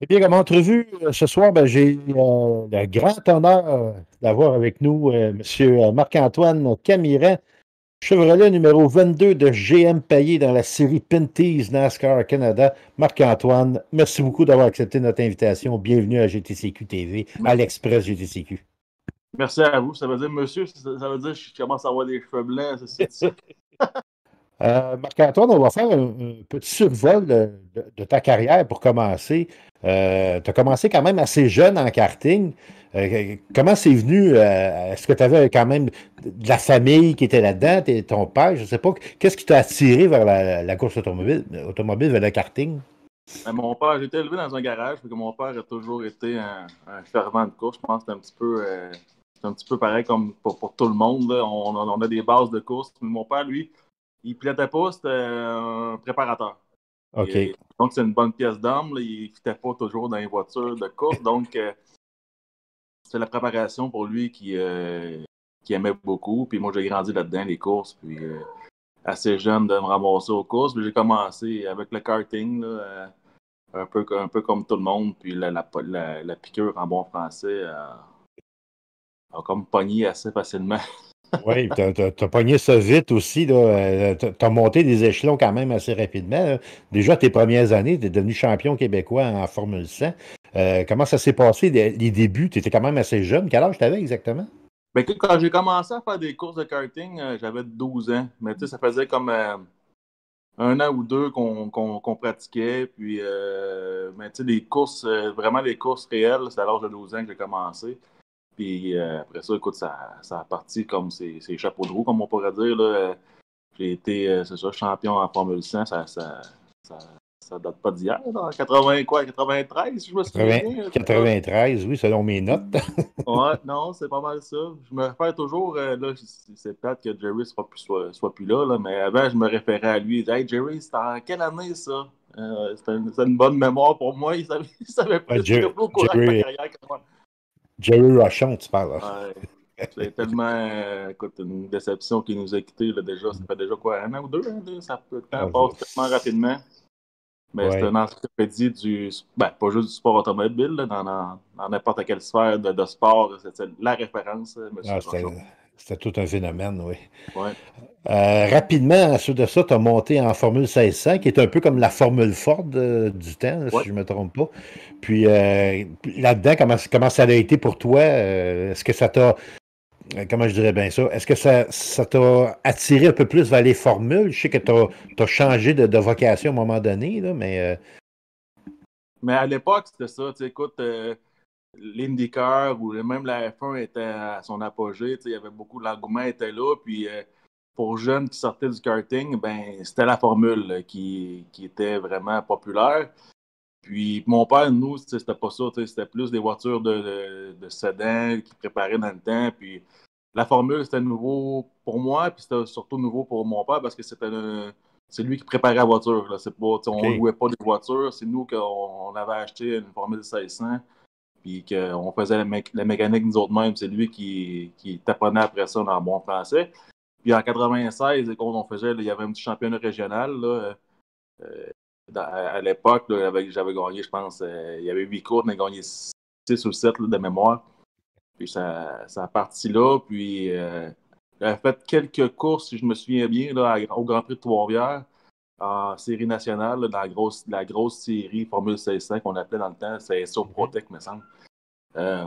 Et eh bien, comme entrevue, euh, ce soir, ben, j'ai euh, le grand honneur euh, d'avoir avec nous M. Marc-Antoine Camiran, Chevrolet numéro 22 de GM Payé dans la série Pinties NASCAR Canada. Marc-Antoine, merci beaucoup d'avoir accepté notre invitation. Bienvenue à GTCQ TV, à l'Express GTCQ. Merci à vous. Ça veut dire monsieur, ça veut dire que je commence à avoir des cheveux blancs. Euh, Marc-Antoine, on va faire un, petit survol de, ta carrière pour commencer. Euh, tu as commencé quand même assez jeune en karting. Euh, comment c'est venu? Euh, est-ce que tu avais quand même de la famille qui était là-dedans, ton père, je ne sais pas. Qu'est-ce qui t'a attiré vers la, course automobile, automobile vers le karting? Ben, mon père, j'ai été élevé dans un garage, mon père a toujours été un, fervent de course. Je pense que c'est un petit peu euh, c'est petit peu pareil comme pour, tout le monde. On, on, a des bases de course. Mais mon père, lui, il plaît pas, c'était un préparateur. OK. donc, c'est une bonne pièce d'âme. Il ne fitait pas toujours dans les voitures de course. donc, euh, c'est la préparation pour lui qui, euh, qui aimait beaucoup. Puis moi, j'ai grandi là-dedans, les courses. Puis euh, assez jeune de me ramasser aux courses. Puis j'ai commencé avec le karting, un, peu, comme tout le monde. Puis la, la, la piqûre en bon français a comme pogné assez facilement. oui, tu as, pogné ça vite aussi. Euh, tu as monté des échelons quand même assez rapidement. Déjà, tes premières années, tu es devenu champion québécois en Formule 100. Euh, comment ça s'est passé, les débuts? Tu étais quand même assez jeune. Quel âge tu avais exactement? Ben, quand j'ai commencé à faire des courses de karting, euh, j'avais 12 ans. Mais tu ça faisait comme un an ou deux qu'on pratiquait. Puis, mais tu sais, courses, vraiment les courses réelles, c'est à l'âge de 12 ans que j'ai commencé. Puis euh, après ça, écoute, ça, a parti comme c'est chapeaux de roue, comme on pourrait dire. J'ai été, euh, c'est ça, champion en Formule 100. Ça, ça, ça, date pas d'hier, dans 80, quoi, 93, je me souviens. 93, oui, selon mes notes. ouais, non, c'est pas mal ça. Je me réfère toujours, euh, là, c'est peut-être que Jerry soit, soit, plus là, mais avant, je me référais à lui. Hey, Jerry, c'était en quelle année ça? C'est c'était une, bonne mémoire pour moi. Il savait, il savait ah, plus Jerry, de ma carrière Jerry Rochon, tu parles. Ouais, c'est tellement euh, écoute, une déception qui nous a quittés là, déjà. Ça fait déjà quoi, un an ou deux? Hein, ça peut, le temps passe tellement rapidement. Mais c'est une encyclopédie du. Ben, pas juste du sport automobile, là, dans, n'importe quelle sphère de, sport. C'était la référence, monsieur ah, Rochon. C'était tout un phénomène, oui. Euh, rapidement, à ce de ça, tu as monté en Formule 1600, qui est un peu comme la Formule Ford euh, du temps, si je ne me trompe pas. Euh, puis là-dedans, comment, comment, ça a été pour toi? Est-ce que ça t'a. Comment je dirais bien ça? Est-ce que ça, ça attiré un peu plus vers les formules? Je sais que tu as, changé de, vocation à un moment donné, mais. Mais à l'époque, c'était ça. Tu sais, écoute, l'IndyCar ou même la F1 était à son apogée. Il y avait beaucoup, l'engouement était là. Puis les euh, pour jeunes qui sortaient du karting, ben, c'était la formule qui, était vraiment populaire. Puis mon père, nous, c'était pas ça. C'était plus des voitures de, de, sedan qui préparaient dans le temps. Puis la formule, c'était nouveau pour moi. Puis c'était surtout nouveau pour mon père parce que c'était c'est lui qui préparait la voiture. Pas, On ne louait pas des voitures. C'est nous qu'on avait acheté une Formule 1600 on qu'on faisait la, mécanique nous autres mêmes. C'est lui qui, qui taponnait après ça dans le bon français. Puis en 96, quand on faisait, il y avait un petit championnat régional. Euh, à l'époque, j'avais gagné, je pense, euh, il y avait huit courses, mais a gagné six ou sept de mémoire. Puis ça, ça a parti là. Puis euh, j'avais fait quelques courses, si je me souviens bien, au Grand Prix de Trois-Rivières en série nationale, dans la grosse, la grosse série Formule 1600 qu'on appelait dans le temps, c'est SO mhm. me semble. Euh,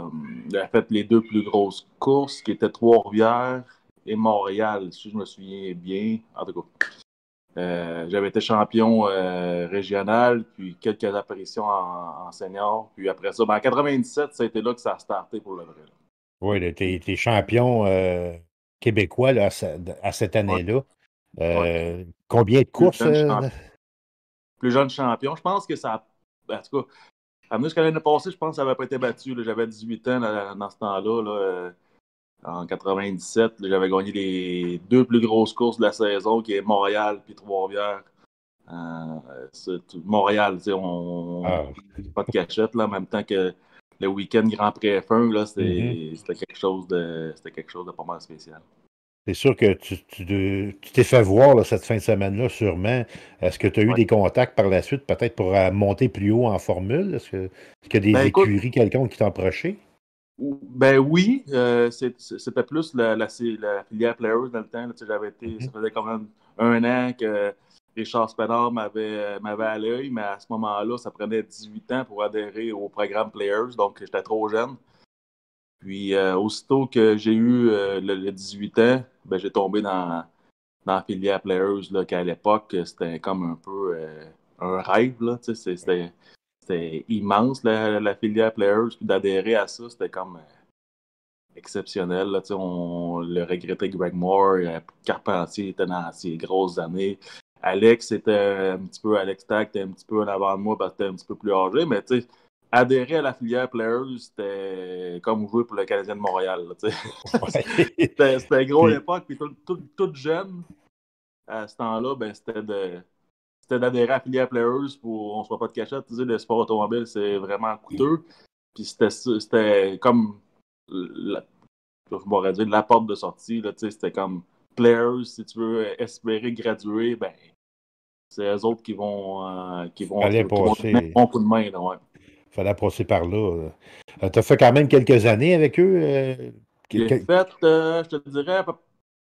fait les deux plus grosses courses, qui étaient Trois-Rivières et Montréal, si je me souviens bien. En tout cas, euh, j'avais été champion euh, régional, puis quelques apparitions en, senior. Puis après ça, ben, en 97, c'était là que ça a starté pour le vrai. Oui, tu champion euh, québécois là, à, cette année-là. Euh, combien de courses? Euh, plus jeune, plus champion. Je pense que ça. Ben, en tout cas, à que l'année passée, je pense que ça n'avait pas été battu. J'avais 18 ans dans ce temps-là. Euh, en 97, j'avais gagné les deux plus grosses courses de la saison, qui est Montréal puis Trois-Rivières. Montréal, on, ah. pas de cachette, là, en même temps que le week-end Grand Prix F1, mm-hmm. c'était quelque c'était quelque chose de pas mal spécial. C'est sûr que tu t'es fait voir cette fin de semaine-là, sûrement. Est-ce que tu as eu des contacts par la suite, peut-être pour euh, monter plus haut en formule? Est-ce qu'il y a des ben, écuries quelconques qui t'ont approché? Ben oui, euh, c'était plus la, filière Players dans le temps. j'avais été, mm-hmm. Ça faisait quand même un an que Richard Spedard euh, m'avait à l'œil, mais à ce moment-là, ça prenait 18 ans pour adhérer au programme Players, donc j'étais trop jeune. Puis aussitôt que j'ai eu le, 18 ans, ben, j'ai tombé dans, dans la filière Players, là, qu'à l'époque, c'était comme un peu euh, un rêve, c'était, immense, la, filière Players, d'adhérer à ça, c'était comme euh, exceptionnel, là, on le regrettait Greg Moore, euh, Carpentier était dans ses grosses années, Alex était un petit peu, Alex Tack était un petit peu en avant de moi parce que était un petit peu plus âgé, mais tu sais, adhérer à la filière players, c'était comme jouer pour le Canadien de Montréal. c'était, c'était gros à l'époque, puis tout, jeune, à ce temps-là, ben, c'était de c'était d'adhérer à la filière players pour on ne soit pas de cachette. Tu le sport automobile, c'est vraiment coûteux. Puis c'était, c'était comme la, la porte de sortie. Là, c'était comme players, si tu veux espérer graduer, ben c'est eux autres qui vont euh, qui vont, un coup de main fallait passer par là. Euh, tu as fait quand même quelques années avec eux. Euh, J'ai fait, euh, je te dirais,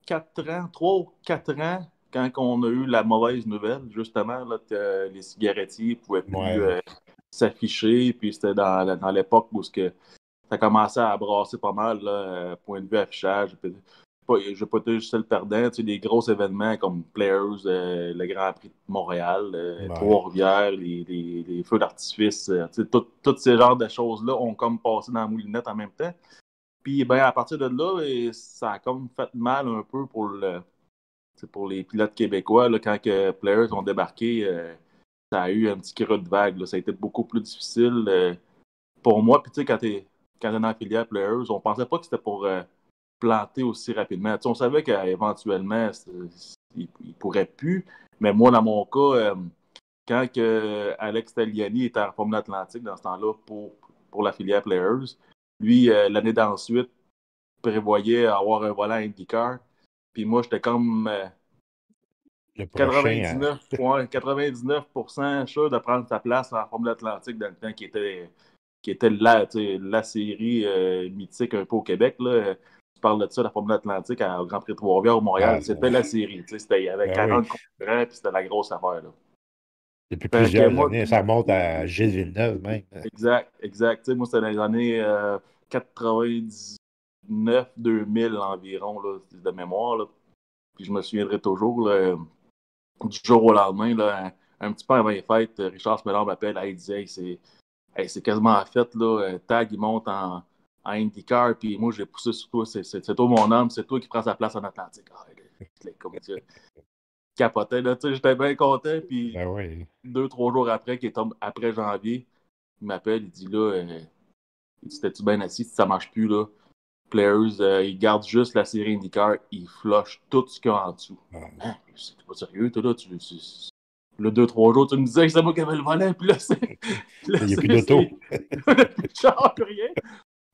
4 ans, 3 ou 4 ans, quand on a eu la mauvaise nouvelle, justement, que les cigarettiers ne pouvaient plus s'afficher. Puis c'était dans, l'époque où que ça commençait à brasser pas mal, point de vue affichage je vais pas être juste le perdant, tu sais, des gros événements comme Players, euh, le Grand Prix de Montréal, euh, Trois-Rivières, les, feux d'artifice, Toutes euh, tu sais, ces genres de choses-là ont comme passé dans la moulinette en même temps. Puis ben, à partir de là, ça a comme fait mal un peu pour le pour les pilotes québécois. Là, quand que Players ont débarqué, ça a eu un petit creux de vague. Ça a été beaucoup plus difficile pour moi. Puis tu quand t'es es dans la filière Players, on pensait pas que c'était pour planter aussi rapidement. on savait qu'éventuellement, il, il, pourrait plus. Mais moi, dans mon cas, euh, quand Alex Taliani était en Formule Atlantique dans ce temps-là pour, pour la filière Players, lui, euh, l'année d'ensuite, prévoyait avoir un volant IndyCar. Puis moi, j'étais comme 99, euh, hein. sûr de prendre sa place en Formule Atlantique dans le temps qui était, qui était la, la série mythique un peu au Québec. Là parle de ça, la Formule Atlantique à, au Grand Prix de Trois-Rivières au Montréal, ah, c'était la série. C'était y avait 40 ben oui. puis c'était la grosse affaire. Là. Depuis plusieurs années, ça remonte à Gilles Villeneuve même. Exact, exact. sais, moi, c'était dans les années 99-2000 euh, environ, là, de mémoire. Là. Puis je me souviendrai toujours, là, du jour au lendemain, là, un, petit peu avant les fêtes, Richard Smelard m'appelle, il disait, hey, c'est quasiment à fête, là, euh, Tag, il monte en, à IndyCar, puis moi, j'ai poussé sur toi, c'est toi mon homme, c'est toi qui prends sa place en Atlantique. Ah, comme tu capotais, là, tu sais, j'étais bien content, puis ben deux, trois jours après, qui tombe après janvier, il m'appelle, il dit là, euh, tu tu bien assis, ça marche plus, là, Players, euh, il garde juste la série IndyCar, il flushent tout ce qu'il y a en dessous. C'est pas sérieux, toi, là, tu, le 2-3 jours, tu me disais que c'est moi qui avais le volet, puis là, c'est. Il n'y a plus d'auto. Il n'y a plus de char, plus rien.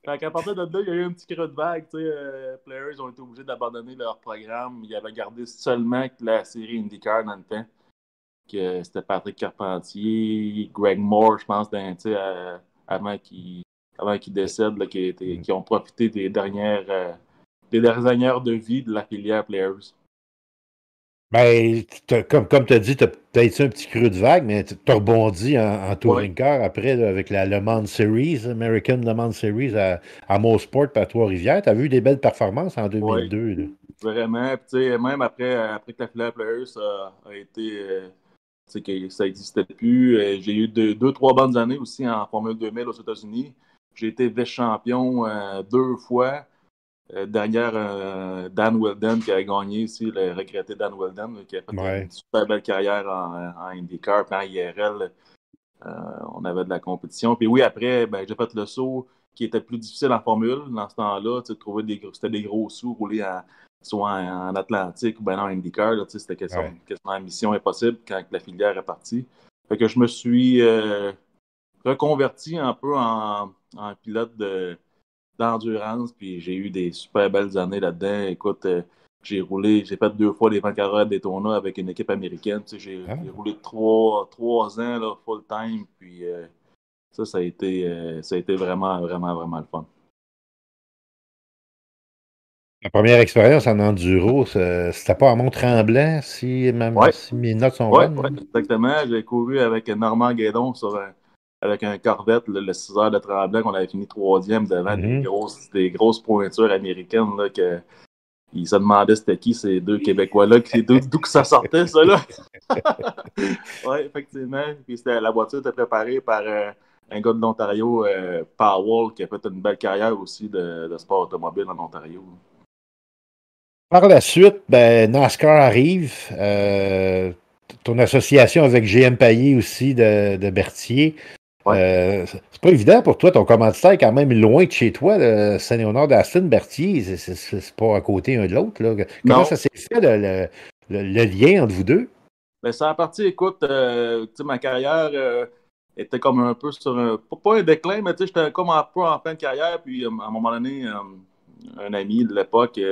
Fait qu'à partir de là, il y a eu un petit creux de vague. Les euh, players ont été obligés d'abandonner leur programme. Ils avaient gardé seulement la série IndyCar dans le temps. c'était Patrick Carpentier, Greg Moore, je pense, euh, avant qu'ils décède, décèdent, qui, ont profité des dernières, euh, des dernières heures de vie de la filière Players. Ben, comme, comme tu as dit, tu as peut-être un petit creux de vague, mais tu as rebondi en, touring car après avec la Le Mans Series, American Le Mans Series à, à Mosport à Trois-Rivières. Tu as vu des belles performances en 2002. Vraiment. même après, après que la Flair Players a, été. Euh, ça n'existait plus. Euh, j'ai eu deux, deux, trois bonnes années aussi en Formule 2000 aux États-Unis. J'ai été vice-champion euh, deux fois. Euh, derrière euh, Dan Weldon qui a gagné aussi, le regretté Dan Weldon, qui a fait une super belle carrière en, IndyCar, puis en IRL. Hein, euh, on avait de la compétition. Puis oui, après, ben, j'ai fait le saut qui était plus difficile en formule dans ce temps-là. Tu trouvais des c'était des gros sous roulés soit en, Atlantique ou ben en IndyCar. c'était question, ouais. mission impossible quand la filière est partie. Fait que je me suis reconverti un peu en pilote de d'endurance, puis j'ai eu des super belles années là-dedans. Écoute, euh, j'ai roulé, j'ai fait deux fois les 24 heures des tournois avec une équipe américaine. Tu sais, ah. j'ai roulé trois, trois ans là, full time, puis euh, ça, ça a été, euh, ça a été vraiment, vraiment, vraiment le fun. Ma première expérience en enduro, c'était pas à Mont-Tremblant, si, si mes notes sont bonnes. Hein? exactement. J'ai couru avec Normand Guédon sur un, avec un Corvette, le 6 heures de Tremblant, qu'on avait fini troisième devant des, mhm. grosses, pointures américaines là, que ils se demandaient c'était qui ces deux Québécois-là, d'où que ça sortait, ça, là. oui, effectivement. la voiture était préparée par euh, un gars de l'Ontario, euh, Powell, qui a fait une belle carrière aussi de, sport automobile en Ontario. Par la suite, ben, NASCAR arrive. Euh, ton association avec GM Paillé aussi de, de Berthier euh, c'est pas évident pour toi. Ton commanditaire est quand même loin de chez toi, le Saint-Léonard d'Aston Berthier. C'est pas à côté un de l'autre. Comment ça s'est fait, le, lien entre vous deux? Ben, c'est partie, partie. écoute, euh, ma carrière euh, était comme un peu sur un. Pas un déclin, mais j'étais comme un peu en fin de carrière. Puis à un moment donné, un ami de l'époque, qui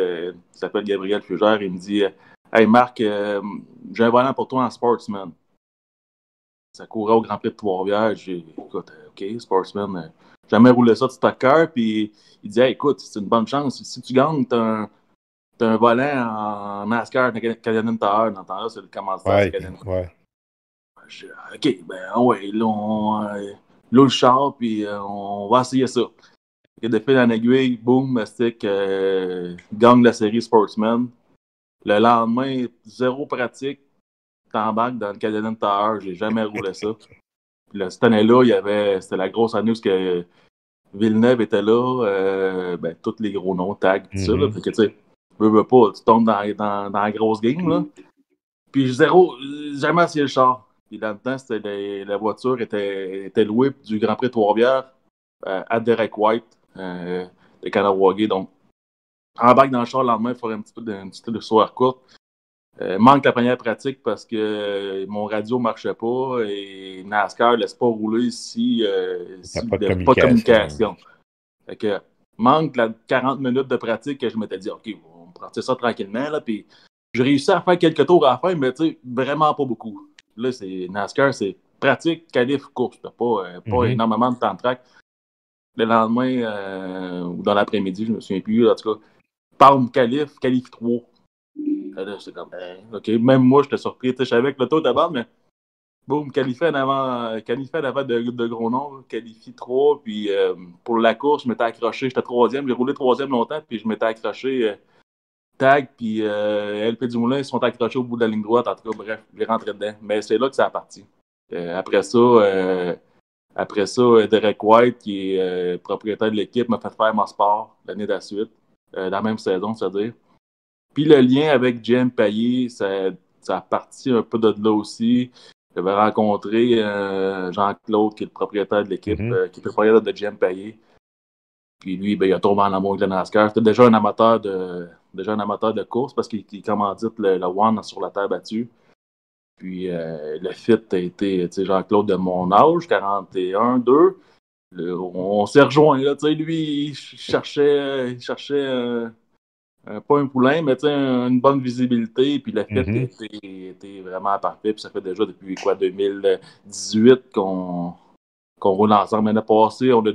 s'appelle Gabriel Fugère, il me dit Hey Marc, j'ai un volant pour toi en sportsman ça courait au Grand Prix de Trois-Rivières. J'ai écoute, euh, OK, Sportsman, j'ai euh, jamais roulé ça de cœur. Puis il dit écoute, c'est une bonne chance. Si tu gagnes, t'as un, un volant en NASCAR Canadian Tower. Dans le temps-là, c'est le commencement ouais, de ouais. OK, ben ah ouais, là, on euh, loue le char, puis euh, on va essayer ça. Et de la en aiguille, boum, Mastic gagne la série Sportsman. Le lendemain, zéro pratique t'embarques dans le Canadian Tower, j'ai jamais roulé ça. Puis là, cette année-là, il y avait, c'était la grosse année où que Villeneuve était là, euh, ben, tous les gros noms, tags, tout ça. Là, mm-hmm. fait que, tu sais, veux, veux pas, tu tombes dans, dans, dans, la grosse game, là. Puis zéro, jamais assis le char. Puis le temps, la voiture était, louée du Grand Prix Trois-Rivières euh, à Derek White euh, de Kanawagé. Donc, embarque dans le char le lendemain, il faudrait un petit peu de, une petite soirée courte. Euh, manque la première pratique parce que mon radio ne marchait pas et NASCAR ne laisse pas rouler si, il euh, si pas, de, ben, pas, de communication. Fait que manque la 40 minutes de pratique que je m'étais dit, OK, on pratique ça tranquillement. Là, puis j'ai réussi à faire quelques tours à la fin, mais vraiment pas beaucoup. Là, c'est NASCAR, c'est pratique, qualif, course. pas, euh, pas mhm. énormément de temps de track. Le lendemain ou dans l'après-midi, je me souviens plus, en tout cas, parle qualif, qualif 3 ben, OK, même moi, j'étais surpris. Je savais que le taux d'abord, mais boum, qualifié en avant, avant de, gros noms, qualifié 3. Puis euh, pour la course, je m'étais accroché, j'étais troisième, j'ai roulé troisième longtemps, puis je m'étais accroché. Euh, tag puis euh, LP du moulin. ils sont accrochés au bout de la ligne droite. En tout cas, bref, j'ai rentré dedans. Mais c'est là que ça a parti. après ça, après ça, Derek White, qui est propriétaire de l'équipe, m'a fait faire mon sport l'année de la suite, dans la même saison, c'est-à-dire. Puis le lien avec Jim Payet, ça, ça a parti un peu de là aussi. J'avais rencontré euh, Jean-Claude, qui est le propriétaire de l'équipe, mhm. euh, qui est propriétaire de Jem Payet. Puis lui, ben, il a trouvé en amour avec le NASCAR. C'était déjà un amateur de déjà un amateur de course parce qu'il commandite le, le, One sur la terre battue. Puis euh, le fit a été Jean-Claude de mon âge, 41, 2. on s'est rejoint là, tu sais, lui, il cherchait, il cherchait euh, pas un poulain, mais une bonne visibilité. Puis la fête était, vraiment parfaite. Puis ça fait déjà depuis quoi, 2018 qu'on roule ensemble. L'année passée, on a,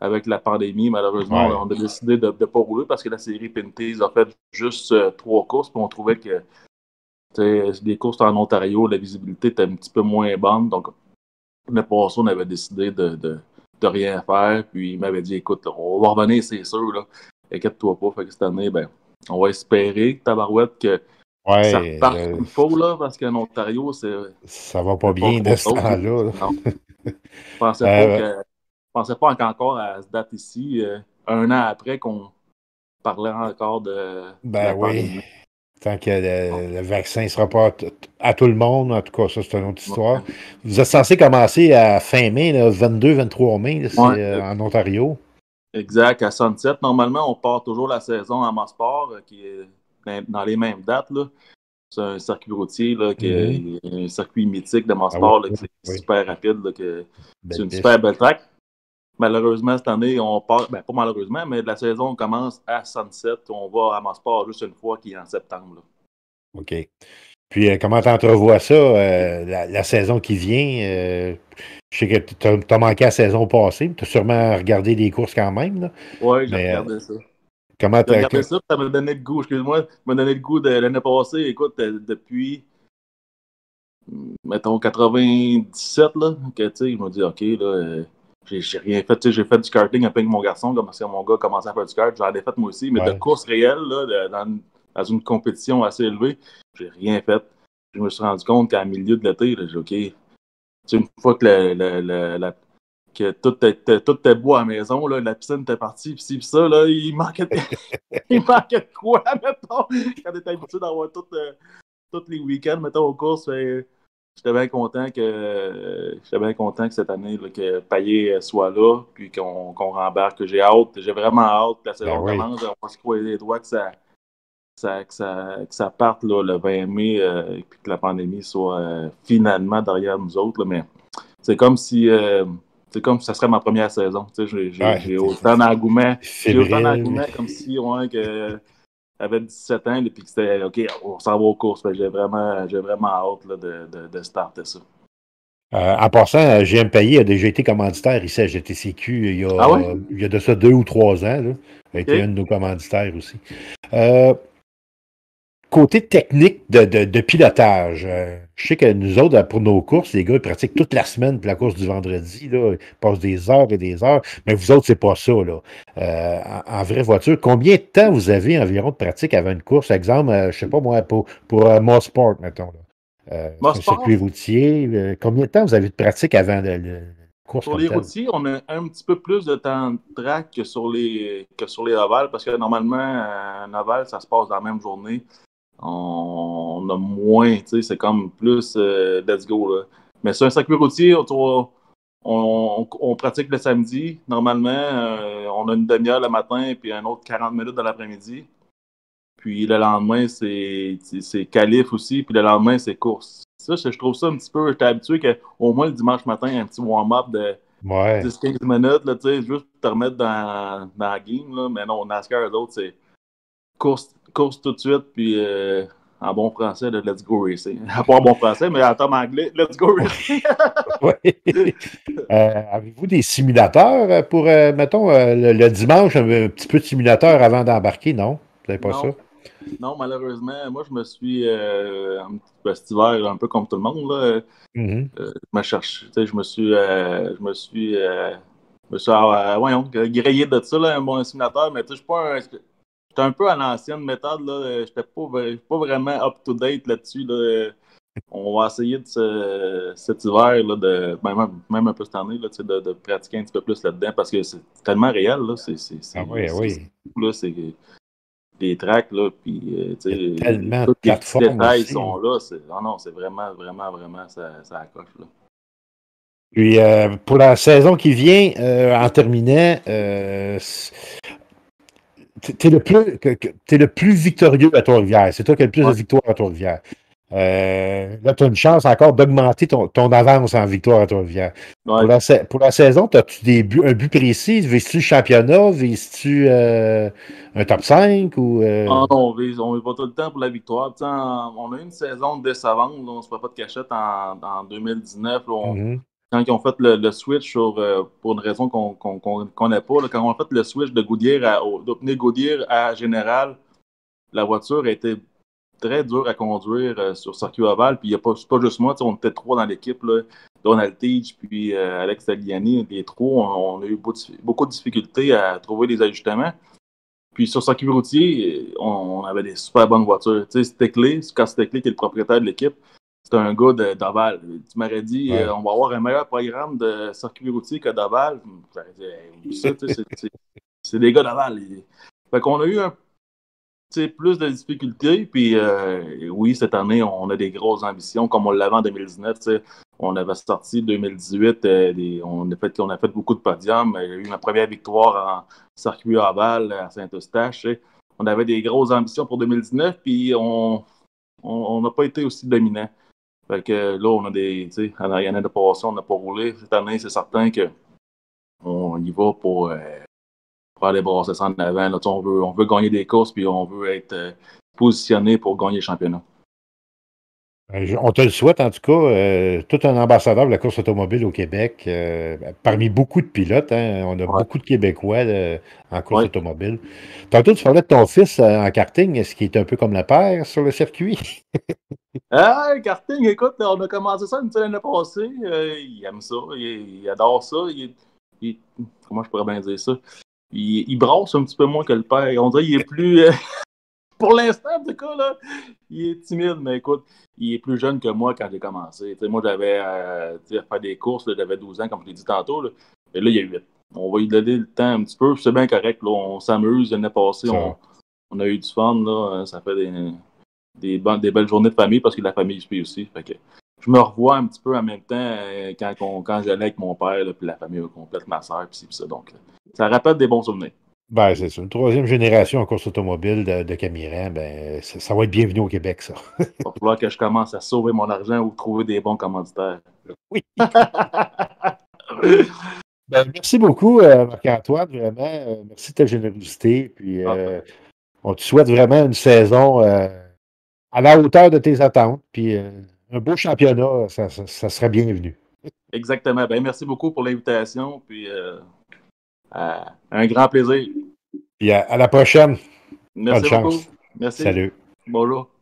avec la pandémie, malheureusement, on a décidé de ne pas rouler parce que la série Pinties a fait juste euh, trois courses. Puis on trouvait que les courses en Ontario, la visibilité était un petit peu moins bonne. Donc, l'année passée, on avait décidé de, de de rien faire. Puis il m'avait dit écoute, on va revenir, c'est sûr. Là inquiète-toi pas. Fait que cette année, ben, on va espérer, Tabarouette, que ça euh, parte euh... faut, là, parce qu'en Ontario, c'est. Ça va pas bien de ce temps-là. Je pensais, euh, pensais pas encore à cette date ici, euh, un an après, qu'on parlait encore de. Ben oui. Tant que le, vaccin ne sera pas à tout le monde, en tout cas, ça c'est une autre histoire. Vous êtes censé commencer à fin mai, 22-23 mai, en Ontario. Exact, à Sunset. Normalement, on part toujours la saison à Massport, euh, qui est dans les mêmes dates. C'est un circuit routier, qui est mhm. un circuit mythique de Mansport, ah qui est super rapide. Là, que... c'est une super belle track. Malheureusement, cette année, on part, ben, pas malheureusement, mais la saison commence à Sunset. On va à Mansport juste une fois qui est en septembre. OK. Puis, euh, comment tu entrevois ça, euh, la, saison qui vient? Je sais que tu as, manqué la saison passée, tu as sûrement regardé des courses quand même. Oui, j'ai regardé ça. Comment as... regardé ça, ça m'a donné le goût, excuse-moi, ça m'a donné le goût de l'année passée. Écoute, euh, depuis, mettons, 97, là, que tu sais, il m'a dit, OK, là, euh, j'ai rien fait. J'ai fait du karting avec mon garçon, comme si mon gars commençait à faire du kart. J'en ai fait moi aussi, mais de course réelle, là, dans, une, dans, une compétition assez élevée, j'ai rien fait. Je me suis rendu compte qu'à milieu de l'été, j'ai OK, une fois que, que tout, était, euh, beau à la maison, la piscine était partie, pis si ça, là, il manquait de, quoi, mettons, quand t'es habitué d'avoir tout, euh, tous les week-ends, mettons, aux courses. Ben, j'étais bien content que euh, j'étais bien content que cette année que Payet soit là puis qu'on qu rembarque j'ai hâte j'ai vraiment hâte que la ben saison commence on va se croiser les doigts que ça que, ça, parte le 20 mai euh, et que la pandémie soit euh, finalement derrière nous autres. mais c'est comme si euh, c'est comme si ça serait ma première saison. J'ai autant d'engouement. J'ai autant comme si ouais, que j'avais 17 ans et que c'était OK, on s'en va aux courses. J'ai vraiment, vraiment hâte de, de, de starter ça. en passant, GM Payet a déjà été commanditaire ici à GTCQ il y a, ah il y a de ça deux ou trois ans. Il a été un de nos commanditaires aussi côté technique de, pilotage, euh, je sais que nous autres, pour nos courses, les gars, ils pratiquent toute la semaine pour la course du vendredi. Là, ils passent des heures et des heures. Mais vous autres, c'est pas ça. Euh, en, vraie voiture, combien de temps vous avez environ de pratique avant une course? Exemple, je euh, je sais pas moi, pour, pour Mossport, mettons. Là. Mossport? circuit routier. combien de temps vous avez de pratique avant la course? Pour les routiers, on a un petit peu plus de temps de track que sur les, que sur les ovales parce que normalement, un ovale, ça se passe dans la même journée on, a moins, c'est comme plus euh, let's go. Mais c'est un circuit routier, on, on, pratique le samedi. Normalement, euh, on a une demi-heure le matin puis un autre 40 minutes de l'après-midi. Puis le lendemain, c'est calife aussi. Puis le lendemain, c'est course. Ça, je, trouve ça un petit peu. J'étais habitué qu'au moins le dimanche matin, un petit warm-up de 10-15 minutes, là, juste pour te remettre dans, la game. Mais non, NASCAR, d'autres, c'est course course tout de suite, puis euh, en bon français, de let's go racing. Pas en bon français, mais en termes anglais, let's go racing. oui. Euh, avez-vous des simulateurs euh, pour, mettons, le, dimanche, un petit peu de simulateur avant d'embarquer, non? Vous pas ça? Non, malheureusement, moi, je me suis un petit hiver, un peu comme tout le monde. Mm-hmm. je, me cherche, je me suis, je me suis, je me suis, ah, voyons, grillé de ça, là, un bon simulateur, mais je suis pas un, un peu à l'ancienne méthode, là. Euh, j'étais pas, pas vraiment up-to-date là-dessus, On va essayer de cet hiver, là, de, ben, même, un peu cette année, de, pratiquer un petit peu plus là-dedans parce que c'est tellement réel. Là, c'est, ah ah Là, c'est des tracks, là, puis euh, les détails sont là. C'est, non, ah non, c'est vraiment, vraiment, vraiment, ça, accroche. Puis euh, pour la saison qui vient, en terminant, t'es le plus es le plus victorieux à trois C'est toi qui as le plus de victoires à Trois-Rivières. Euh, là, tu as une chance encore d'augmenter ton, ton, avance en victoire à trois Pour, la, saison, as-tu des un but précis? Vises-tu championnat? Vises-tu euh, un top 5? Ou, euh? ah non, on ne on pas tout le temps pour la victoire. on a une saison décevante, on ne se fait pas de cachette en, en 2019 quand ils ont fait le, switch euh, pour une raison qu'on ne connaît pas, quand on a fait le switch de goudière à à Général, la voiture était très dure à conduire euh, sur circuit ovale. Puis il a pas, juste moi, on était trois dans l'équipe, Donald Teach puis euh, Alex Tagliani, les trois, on, a eu beaucoup de difficultés à trouver des ajustements. Puis sur circuit routier, on, avait des super bonnes voitures. C'était clé, c'est qui est le propriétaire de l'équipe c'est un gars de Daval. Tu m'aurais dit, euh, on va avoir un meilleur programme de circuit routier que Daval. Ben, c'est des gars Daval. Fait qu'on a eu un, plus de difficultés. Puis euh, oui, cette année, on a des grosses ambitions, comme on l'avait en 2019. On avait sorti 2018, euh, on, a fait, on a fait beaucoup de podiums. J'ai eu ma première victoire en circuit Aval à, Saint-Eustache. On avait des grosses ambitions pour 2019, puis on n'a on, pas été aussi dominant. Fait que là, on a des. Tu sais, en a de passée, on n'a pas roulé. Cette année, c'est certain qu'on y va pour, euh, pour aller brasser ça en avant. on, veut, on veut gagner des courses, puis on veut être euh, positionné pour gagner le championnat. Ben, on te le souhaite, en tout cas, euh, tout un ambassadeur de la course automobile au Québec, parmi beaucoup de pilotes. Hein. on a beaucoup de Québécois en course automobile. Tantôt, tu parlais de ton fils en karting. Est-ce qu'il est un peu comme la père sur le circuit? Ah, karting, écoute, on a commencé ça une semaine passée. Euh, il aime ça, il, adore ça. comment je pourrais bien dire ça? Il, brosse un petit peu moins que le père. On dirait qu'il est plus. Euh, pour l'instant, en tout cas, là, il est timide, mais écoute, il est plus jeune que moi quand j'ai commencé. moi, j'avais euh, à faire des courses, j'avais 12 ans, comme je l'ai dit tantôt. Là, et là, il y a 8. On va lui donner le temps un petit peu, c'est bien correct. Là, on s'amuse, l'année passée, on, on a eu du fun. Là, ça fait des des, belles journées de famille parce que la famille suis aussi. Fait que je me revois un petit peu en même temps euh, quand, quand, j'allais avec mon père, puis la famille complètement ma soeur, puis, ça. Donc, ça rappelle des bons souvenirs. Ben, c'est ça. Une troisième génération en course automobile de, de Camiran, ben, ça, va être bienvenu au Québec, ça. Il va falloir que je commence à sauver mon argent ou trouver des bons commanditaires. Oui. Ben, merci beaucoup, euh, Marc-Antoine, vraiment. Euh, merci de ta générosité. Puis, ah, ben. on te souhaite vraiment une saison à la hauteur de tes attentes. Puis euh, un beau championnat, ça, serait bienvenu. Exactement. Ben, merci beaucoup pour l'invitation. Puis euh, un grand plaisir. Puis à, la prochaine. Merci beaucoup. Merci. Salut. Bonjour.